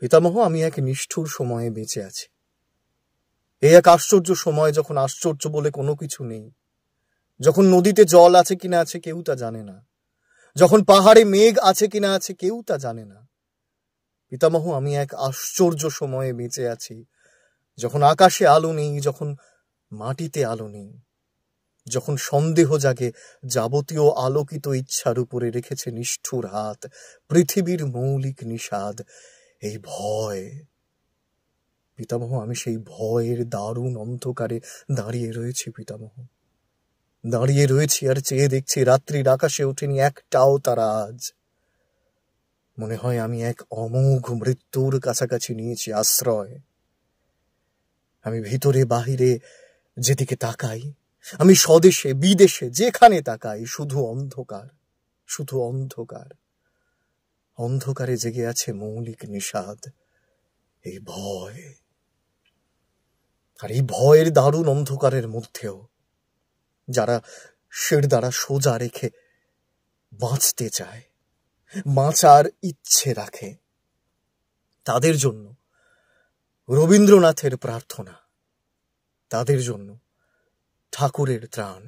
পিতামহ আমি এক নিষ্ঠুর সময়ে বেঁচে আছি এই এক আশ্চর্য সময় যখন আশ্চর্য বলে কোনো কিছু নেই যখন নদীতে জল আছে কিনা আছে কেউ তা জানে না যখন পাহাড়ে মেঘ আছে কিনা আছে কেউ তা জানে না পিতামহ আমি এক আশ্চর্য সময়ে বেঁচে আছি যখন আকাশে আলো নেই যখন মাটিতে আলো নেই যখন সন্দেহ জাগে যাবতীয় আলোকিত ইচ্ছার উপরে রেখেছে নিষ্ঠুর হাত পৃথিবীর মৌলিক নিষাদ এই ভয় পিতামহ আমি সেই ভয়ের দারুণ অন্ধকারে দাঁড়িয়ে রয়েছি পিতামহ দাঁড়িয়ে রয়েছি আর চেয়ে দেখছি রাত্রির আকাশে ওঠেনি একটাও তারা আজ মনে হয় আমি এক অমোঘ মৃত্যুর কাছাকাছি নিয়েছি আশ্রয় আমি ভিতরে বাহিরে যেদিকে তাকাই আমি স্বদেশে বিদেশে যেখানে তাকাই শুধু অন্ধকার শুধু অন্ধকার অন্ধকারে জেগে আছে মৌলিক নিষাদ এই ভয় আর এই ভয়ের দারুণ অন্ধকারের মধ্যেও যারা শের দ্বারা সোজা রেখে বাঁচতে চায় বাঁচার ইচ্ছে রাখে তাদের জন্য রবীন্দ্রনাথের প্রার্থনা তাদের জন্য ঠাকুরের ত্রাণ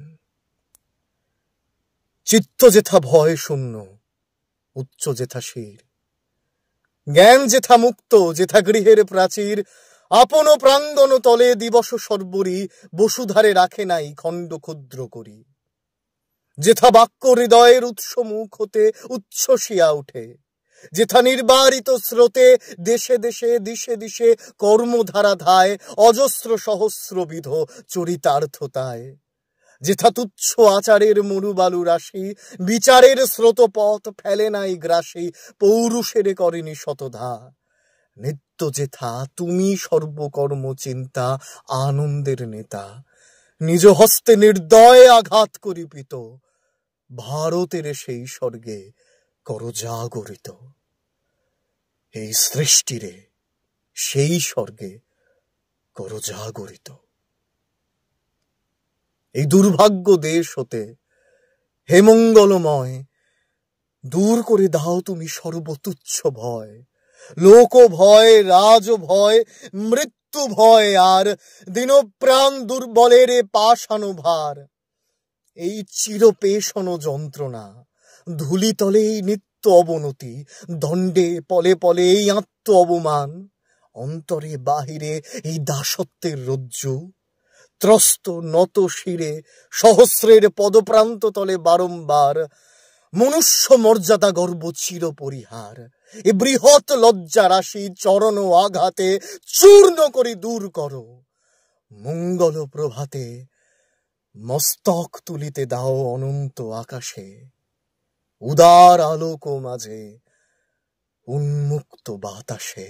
চিত্ত যেথা ভয় শূন্য উচ্চ জেথা শির জ্ঞান জেথা মুক্ত জেথা গৃহের প্রাচীর আপন প্রাঙ্গণ তলে দিবস সর্বরি বসুধারে রাখে নাই খণ্ড ক্ষুদ্র করি জেথা বাক্য হৃদয়ের উৎস মুখ হতে উচ্ছ্বসিয়া উঠে যেথা নির্বারিত স্রোতে দেশে দেশে দিশে দিশে কর্মধারা ধায় অজস্র সহস্রবিধ চরিতার্থতায় যেথা তুচ্ছ আচারের মরুবালু রাশি বিচারের স্রোতপথ ফেলে নাই গ্রাসে পৌরুষের করেনি শতধা নিত্য যেথা তুমি সর্বকর্ম চিন্তা আনন্দের নেতা নিজ হস্তে নির্দয় আঘাত করিপিত ভারতের সেই স্বর্গে কর জাগরিত এই সৃষ্টিরে সেই স্বর্গে কর জাগরিত এই দুর্ভাগ্য দেশ হতে হেমঙ্গলময় দূর করে দাও তুমি সর্বতুচ্ছ ভয় লোক ভয় রাজ ভয় মৃত্যু ভয় আর দিনপ্রাণ দুর্বলের পাশানো ভার এই চিরপেশন যন্ত্রণা এই নিত্য অবনতি দণ্ডে পলে পলে এই আত্ম অবমান অন্তরে বাহিরে এই দাসত্বের রজ্জু ত্রস্ত নত শিরে সহস্রের পদপ্রান্ত তলে বারম্বার মনুষ্য মর্যাদা গর্ব চির পরিহার এ বৃহৎ লজ্জা রাশি চরণ আঘাতে চূর্ণ করে দূর করো মঙ্গল প্রভাতে মস্তক তুলিতে দাও অনন্ত আকাশে উদার আলোক মাঝে উন্মুক্ত বাতাসে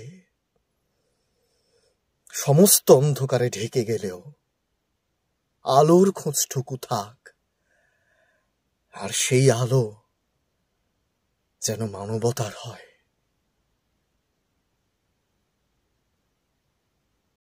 সমস্ত অন্ধকারে ঢেকে গেলেও আলোর খোঁজটুকু থাক আর সেই আলো যেন মানবতার হয়